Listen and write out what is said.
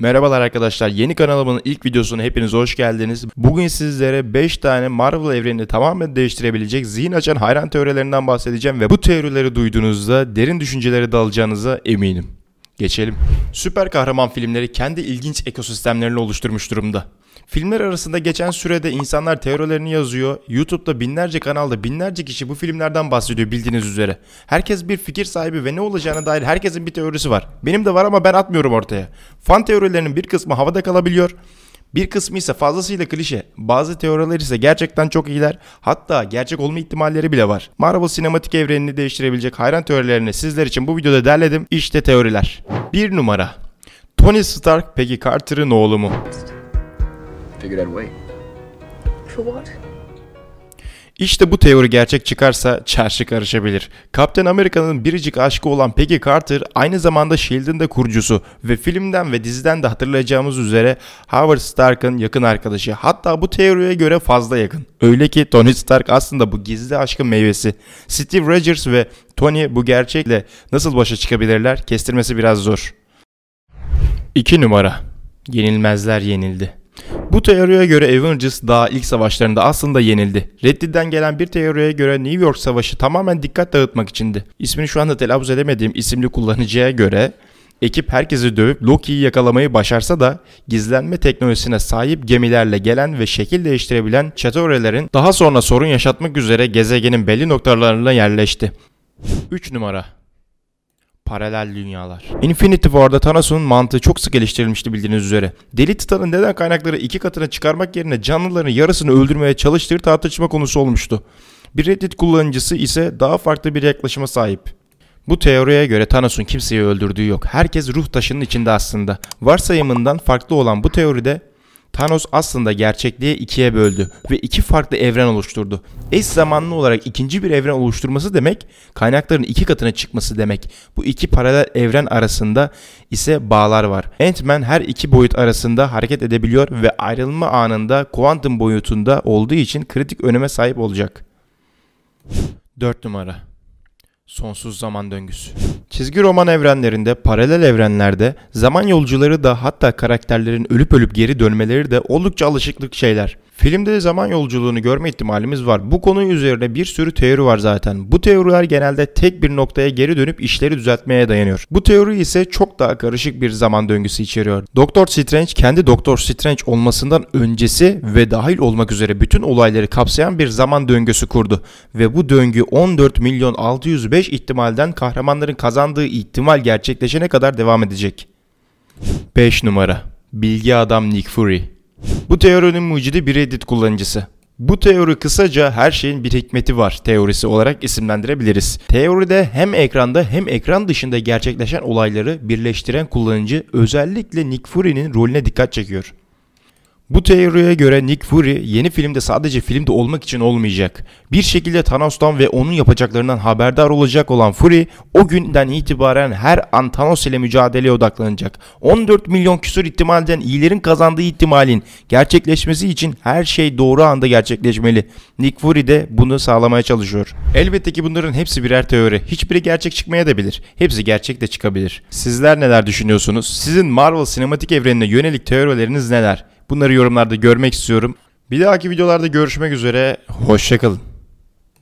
Merhabalar arkadaşlar yeni kanalımın ilk videosuna hepiniz hoş geldiniz. Bugün sizlere 5 tane Marvel evrenini tamamen değiştirebilecek zihin açan hayran teorilerinden bahsedeceğim ve bu teorileri duyduğunuzda derin düşüncelere dalacağınıza eminim. Geçelim. Süper kahraman filmleri kendi ilginç ekosistemlerini oluşturmuş durumda. Filmler arasında geçen sürede insanlar teorilerini yazıyor. YouTube'da binlerce kanalda binlerce kişi bu filmlerden bahsediyor bildiğiniz üzere. Herkes bir fikir sahibi ve ne olacağına dair herkesin bir teorisi var. Benim de var ama ben atmıyorum ortaya. Fan teorilerinin bir kısmı havada kalabiliyor. Bir kısmı ise fazlasıyla klişe. Bazı teoriler ise gerçekten çok iyiler. Hatta gerçek olma ihtimalleri bile var. Marvel sinematik evrenini değiştirebilecek hayran teorilerini sizler için bu videoda derledim. İşte teoriler. 1 numara. Tony Stark Peggy Carter'ın oğlu mu? Figured I'd wait. For what? İşte bu teori gerçek çıkarsa çarşı karışabilir. Kaptan Amerika'nın biricik aşkı olan Peggy Carter aynı zamanda S.H.I.E.L.D.'in de kurucusu ve filmden ve diziden de hatırlayacağımız üzere Howard Stark'ın yakın arkadaşı hatta bu teoriye göre fazla yakın. Öyle ki Tony Stark aslında bu gizli aşkın meyvesi. Steve Rogers ve Tony bu gerçekle nasıl başa çıkabilirler kestirmesi biraz zor. 2 numara Yenilmezler yenildi. Bu teoriye göre Avengers daha ilk savaşlarında aslında yenildi. Reddit'ten gelen bir teoriye göre New York Savaşı tamamen dikkat dağıtmak içindi. İsmini şu anda telaffuz edemediğim isimli kullanıcıya göre Ekip herkesi dövüp Loki'yi yakalamayı başarsa da gizlenme teknolojisine sahip gemilerle gelen ve şekil değiştirebilen çetorelerin daha sonra sorun yaşatmak üzere gezegenin belli noktalarına yerleşti. 3 numara paralel dünyalar. Infinity War'da Thanos'un mantığı çok sık geliştirilmişti bildiğiniz üzere. Deli Titan'ın neden kaynakları iki katına çıkarmak yerine canlıların yarısını öldürmeye çalıştığı tartışma konusu olmuştu. Bir Reddit kullanıcısı ise daha farklı bir yaklaşıma sahip. Bu teoriye göre Thanos'un kimseyi öldürdüğü yok. Herkes ruh taşının içinde aslında. Varsayımından farklı olan bu teoride Thanos aslında gerçekliği ikiye böldü ve iki farklı evren oluşturdu. Eş zamanlı olarak ikinci bir evren oluşturması demek kaynakların iki katına çıkması demek. Bu iki paralel evren arasında ise bağlar var. Ant-Man her iki boyut arasında hareket edebiliyor ve ayrılma anında kuantum boyutunda olduğu için kritik öneme sahip olacak. 4 numara Sonsuz zaman döngüsü. Çizgi roman evrenlerinde, paralel evrenlerde zaman yolcuları da hatta karakterlerin ölüp ölüp geri dönmeleri de oldukça alışıklık şeyler. Filmde de zaman yolculuğunu görme ihtimalimiz var. Bu konu üzerine bir sürü teori var zaten. Bu teoriler genelde tek bir noktaya geri dönüp işleri düzeltmeye dayanıyor. Bu teori ise çok daha karışık bir zaman döngüsü içeriyor. Doktor Strange kendi Doktor Strange olmasından öncesi ve dahil olmak üzere bütün olayları kapsayan bir zaman döngüsü kurdu. Ve bu döngü 14 milyon 605 ihtimalden kahramanların kazandığı ihtimal gerçekleşene kadar devam edecek. 5 numara Bilgi Adam Nick Fury bu teorinin mucidi bir Reddit kullanıcısı. Bu teori kısaca her şeyin bir hikmeti var teorisi olarak isimlendirebiliriz. Teoride hem ekranda hem ekran dışında gerçekleşen olayları birleştiren kullanıcı özellikle Nick Fury'nin rolüne dikkat çekiyor. Bu teoriye göre Nick Fury yeni filmde sadece filmde olmak için olmayacak. Bir şekilde Thanos'tan ve onun yapacaklarından haberdar olacak olan Fury o günden itibaren her an Thanos ile mücadeleye odaklanacak. 14 milyon küsur ihtimalden iyilerin kazandığı ihtimalin gerçekleşmesi için her şey doğru anda gerçekleşmeli. Nick Fury de bunu sağlamaya çalışıyor. Elbette ki bunların hepsi birer teori. Hiçbiri gerçek çıkmaya da bilir. Hepsi gerçek de çıkabilir. Sizler neler düşünüyorsunuz? Sizin Marvel sinematik evrenine yönelik teorileriniz neler? Bunları yorumlarda görmek istiyorum. Bir dahaki videolarda görüşmek üzere. Hoşçakalın.